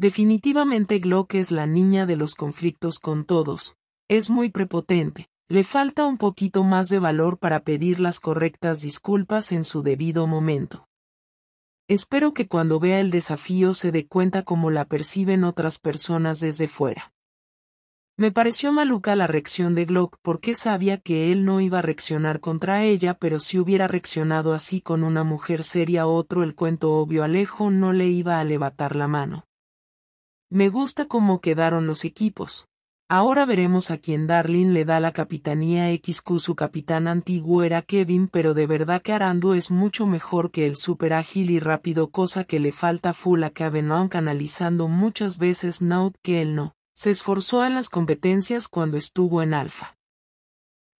Definitivamente Glock es la niña de los conflictos con todos. Es muy prepotente. Le falta un poquito más de valor para pedir las correctas disculpas en su debido momento. Espero que cuando vea el desafío se dé cuenta cómo la perciben otras personas desde fuera. Me pareció maluca la reacción de Glock porque sabía que él no iba a reaccionar contra ella, pero si hubiera reaccionado así con una mujer seria otro el cuento obvio Alejo no le iba a levantar la mano. Me gusta cómo quedaron los equipos. Ahora veremos a quién Darlin le da la capitanía XQ. Su capitán antiguo era Kevin, pero de verdad que Arando es mucho mejor que el super ágil y rápido, cosa que le falta full a aunque canalizando muchas veces Naut que él no. Se esforzó en las competencias cuando estuvo en Alfa.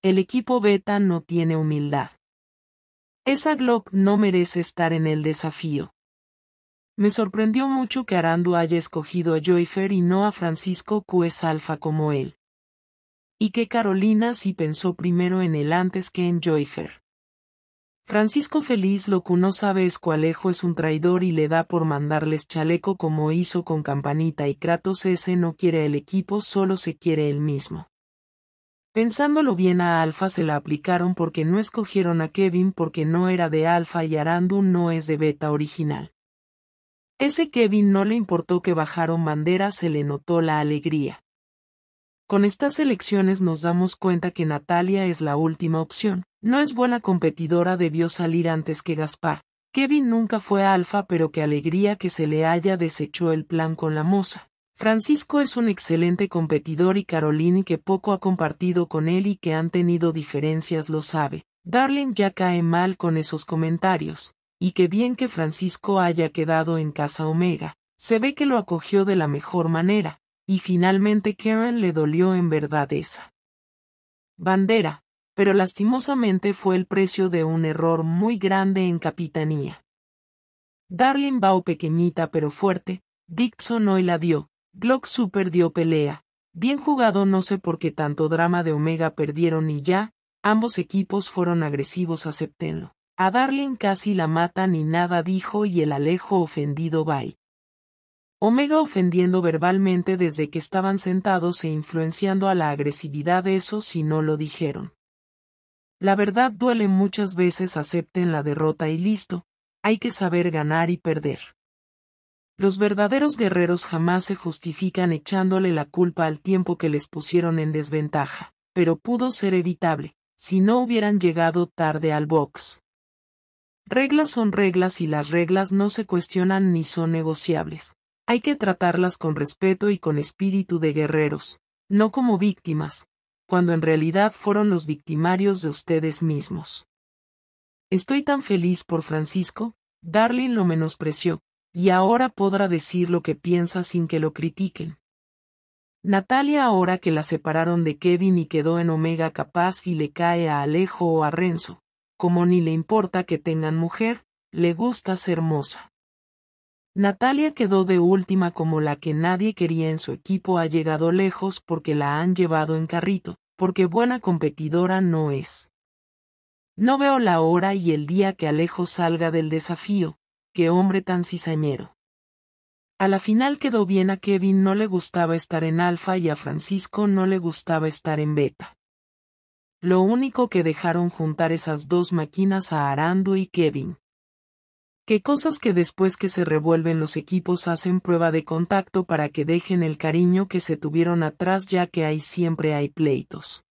El equipo Beta no tiene humildad. Esa Glock no merece estar en el desafío. Me sorprendió mucho que Arandu haya escogido a Joyfer y no a Francisco es Alfa como él. Y que Carolina sí pensó primero en él antes que en Joyfer. Francisco Feliz lo que no sabe es cualejo es un traidor y le da por mandarles chaleco como hizo con Campanita y Kratos ese no quiere el equipo solo se quiere él mismo. Pensándolo bien a Alfa se la aplicaron porque no escogieron a Kevin porque no era de Alfa y Arandu no es de Beta original. Ese Kevin no le importó que bajaron bandera, se le notó la alegría. Con estas elecciones nos damos cuenta que Natalia es la última opción. No es buena competidora, debió salir antes que Gaspar. Kevin nunca fue alfa, pero qué alegría que se le haya desechó el plan con la moza. Francisco es un excelente competidor y Caroline que poco ha compartido con él y que han tenido diferencias lo sabe. Darling ya cae mal con esos comentarios y que bien que Francisco haya quedado en casa Omega, se ve que lo acogió de la mejor manera, y finalmente Karen le dolió en verdad esa bandera, pero lastimosamente fue el precio de un error muy grande en capitanía. Darling o pequeñita pero fuerte, Dixon hoy la dio, Glock Super dio pelea, bien jugado no sé por qué tanto drama de Omega perdieron y ya, ambos equipos fueron agresivos aceptenlo. A Darling casi la matan ni nada dijo y el Alejo ofendido va. Omega ofendiendo verbalmente desde que estaban sentados e influenciando a la agresividad eso si no lo dijeron. La verdad duele muchas veces acepten la derrota y listo, hay que saber ganar y perder. Los verdaderos guerreros jamás se justifican echándole la culpa al tiempo que les pusieron en desventaja, pero pudo ser evitable, si no hubieran llegado tarde al box. Reglas son reglas y las reglas no se cuestionan ni son negociables. Hay que tratarlas con respeto y con espíritu de guerreros, no como víctimas, cuando en realidad fueron los victimarios de ustedes mismos. Estoy tan feliz por Francisco, Darling lo menospreció, y ahora podrá decir lo que piensa sin que lo critiquen. Natalia ahora que la separaron de Kevin y quedó en Omega capaz y le cae a Alejo o a Renzo, como ni le importa que tengan mujer, le gusta ser moza. Natalia quedó de última como la que nadie quería en su equipo ha llegado lejos porque la han llevado en carrito, porque buena competidora no es. No veo la hora y el día que Alejo salga del desafío, qué hombre tan cizañero. A la final quedó bien a Kevin no le gustaba estar en alfa y a Francisco no le gustaba estar en beta. Lo único que dejaron juntar esas dos máquinas a Arando y Kevin. Qué cosas que después que se revuelven los equipos hacen prueba de contacto para que dejen el cariño que se tuvieron atrás ya que ahí siempre hay pleitos.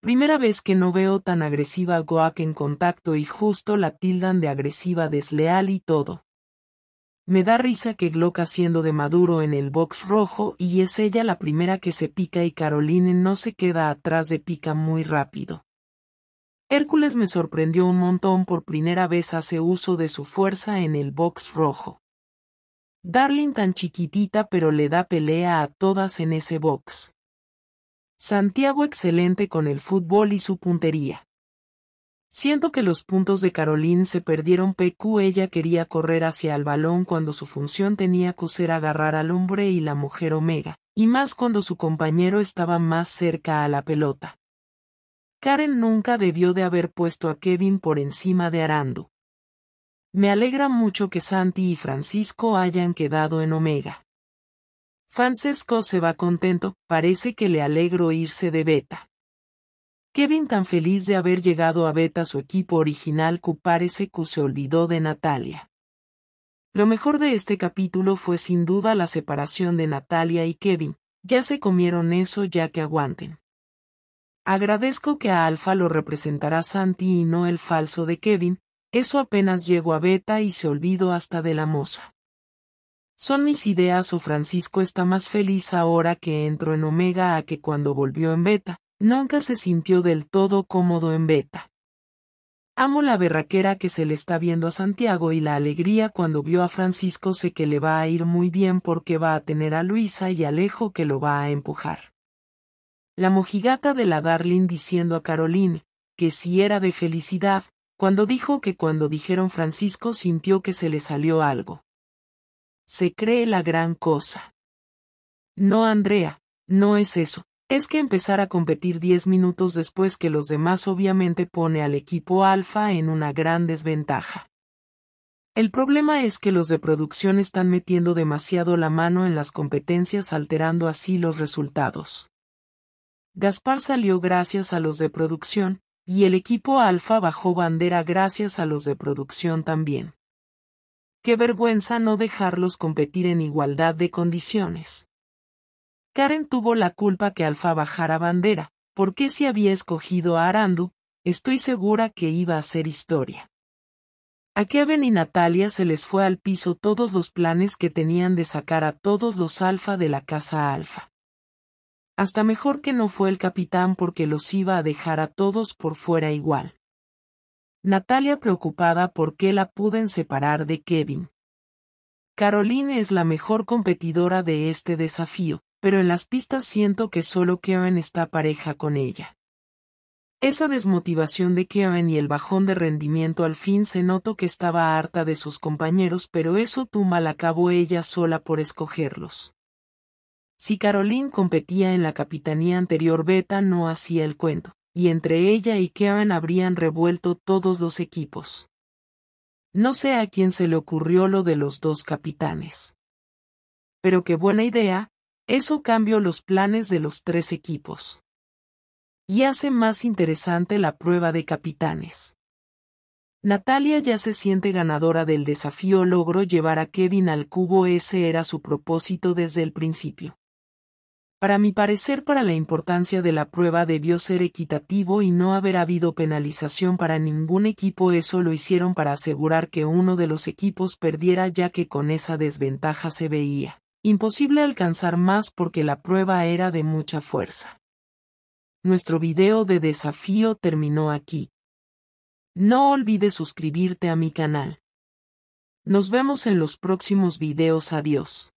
Primera vez que no veo tan agresiva a Goak en contacto y justo la tildan de agresiva desleal y todo. Me da risa que Glock siendo de Maduro en el box rojo y es ella la primera que se pica y Caroline no se queda atrás de pica muy rápido. Hércules me sorprendió un montón por primera vez hace uso de su fuerza en el box rojo. Darling tan chiquitita pero le da pelea a todas en ese box. Santiago excelente con el fútbol y su puntería. Siento que los puntos de Caroline se perdieron PQ ella quería correr hacia el balón cuando su función tenía que ser agarrar al hombre y la mujer omega, y más cuando su compañero estaba más cerca a la pelota. Karen nunca debió de haber puesto a Kevin por encima de Arandu. Me alegra mucho que Santi y Francisco hayan quedado en Omega. Francesco se va contento, parece que le alegro irse de Beta. Kevin tan feliz de haber llegado a Beta su equipo original Q que se olvidó de Natalia. Lo mejor de este capítulo fue sin duda la separación de Natalia y Kevin, ya se comieron eso ya que aguanten. Agradezco que a Alfa lo representará Santi y no el falso de Kevin, eso apenas llegó a Beta y se olvidó hasta de la moza. Son mis ideas o Francisco está más feliz ahora que entró en Omega a que cuando volvió en Beta, nunca se sintió del todo cómodo en Beta. Amo la berraquera que se le está viendo a Santiago y la alegría cuando vio a Francisco sé que le va a ir muy bien porque va a tener a Luisa y Alejo que lo va a empujar. La mojigata de la Darling diciendo a Caroline, que si era de felicidad, cuando dijo que cuando dijeron Francisco sintió que se le salió algo. Se cree la gran cosa. No, Andrea, no es eso, es que empezar a competir 10 minutos después que los demás obviamente pone al equipo alfa en una gran desventaja. El problema es que los de producción están metiendo demasiado la mano en las competencias alterando así los resultados. Gaspar salió gracias a los de producción, y el equipo alfa bajó bandera gracias a los de producción también. Qué vergüenza no dejarlos competir en igualdad de condiciones. Karen tuvo la culpa que Alfa bajara bandera, porque si había escogido a Arandu, estoy segura que iba a hacer historia. A Kevin y Natalia se les fue al piso todos los planes que tenían de sacar a todos los alfa de la casa alfa. Hasta mejor que no fue el capitán porque los iba a dejar a todos por fuera igual. Natalia preocupada por qué la puden separar de Kevin. Caroline es la mejor competidora de este desafío, pero en las pistas siento que solo Karen está pareja con ella. Esa desmotivación de Karen y el bajón de rendimiento al fin se notó que estaba harta de sus compañeros, pero eso tú mal acabó ella sola por escogerlos. Si Caroline competía en la capitanía anterior, Beta no hacía el cuento, y entre ella y Karen habrían revuelto todos los equipos. No sé a quién se le ocurrió lo de los dos capitanes. Pero qué buena idea, eso cambió los planes de los tres equipos. Y hace más interesante la prueba de capitanes. Natalia ya se siente ganadora del desafío logro llevar a Kevin al cubo ese era su propósito desde el principio. Para mi parecer para la importancia de la prueba debió ser equitativo y no haber habido penalización para ningún equipo eso lo hicieron para asegurar que uno de los equipos perdiera ya que con esa desventaja se veía. Imposible alcanzar más porque la prueba era de mucha fuerza. Nuestro video de desafío terminó aquí. No olvides suscribirte a mi canal. Nos vemos en los próximos videos. Adiós.